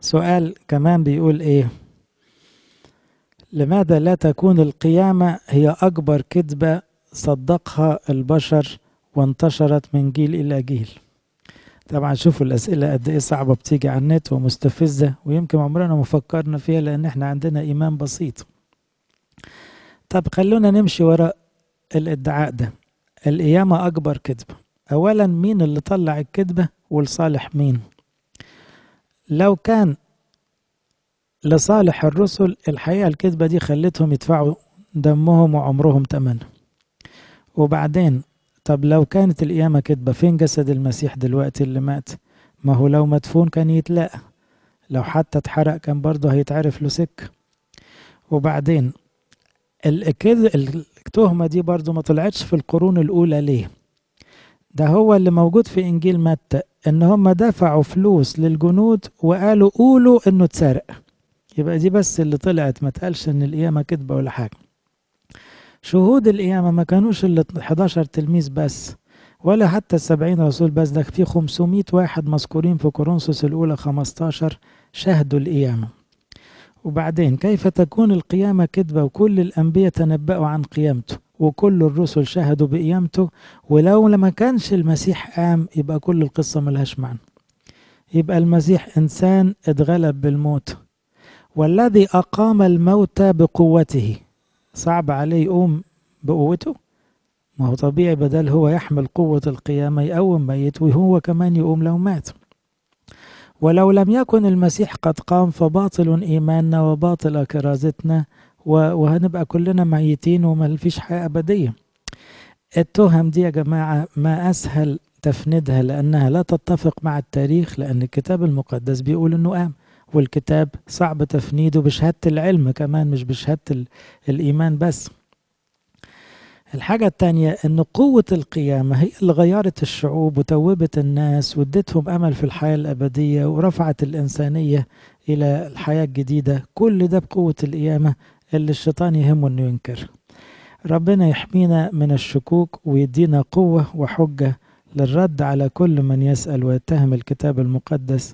سؤال كمان بيقول ايه لماذا لا تكون القيامة هي أكبر كذبة صدقها البشر وانتشرت من جيل إلى جيل طبعا شوفوا الأسئلة قد إيه صعبة بتيجي على النت ومستفزة ويمكن عمرنا ما فكرنا فيها لأن إحنا عندنا إيمان بسيط طب خلونا نمشي وراء الادعاء ده القيامة أكبر كذبة أولا مين اللي طلع الكذبة ولصالح مين لو كان لصالح الرسل الحقيقة الكذبة دي خلتهم يدفعوا دمهم وعمرهم تمن وبعدين طب لو كانت القيامة كذبة فين جسد المسيح دلوقتي اللي مات ما هو لو مدفون كان يتلاقى لو حتى اتحرق كان برضه هيتعرف له سكة وبعدين الكذب التهمة دي برضه ما طلعتش في القرون الأولى ليه ده هو اللي موجود في انجيل متى ان هم دفعوا فلوس للجنود وقالوا قولوا انه اتسرق يبقى دي بس اللي طلعت ما تقالش ان القيامه كذبه ولا حاجه شهود القيامه ما كانوش ال 11 تلميذ بس ولا حتى السبعين رسول بس ده في 500 واحد مذكورين في كورنثوس الاولى 15 شهدوا القيامه وبعدين كيف تكون القيامه كذبه وكل الانبياء تنبأوا عن قيامته وكل الرسل شهدوا بقيامته ولو لما كانش المسيح قام يبقى كل القصة ملهاش معنى يبقى المسيح إنسان اتغلب بالموت والذي أقام الموت بقوته صعب عليه يقوم بقوته ما هو طبيعي بدل هو يحمل قوة القيامة يقوم ميت وهو كمان يقوم لو مات ولو لم يكن المسيح قد قام فباطل إيماننا وباطل كرازتنا وهنبقى كلنا ميتين وما فيش حياة أبدية التهم دي يا جماعة ما أسهل تفندها لأنها لا تتفق مع التاريخ لأن الكتاب المقدس بيقول أنه قام والكتاب صعب تفنيده بشهادة العلم كمان مش بشهادة الإيمان بس الحاجة الثانية أن قوة القيامة هي اللي غيرت الشعوب وتوبت الناس وادتهم أمل في الحياة الأبدية ورفعت الإنسانية إلى الحياة الجديدة كل ده بقوة القيامة اللي الشيطان يهمه انه ينكر ربنا يحمينا من الشكوك ويدينا قوة وحجة للرد على كل من يسأل ويتهم الكتاب المقدس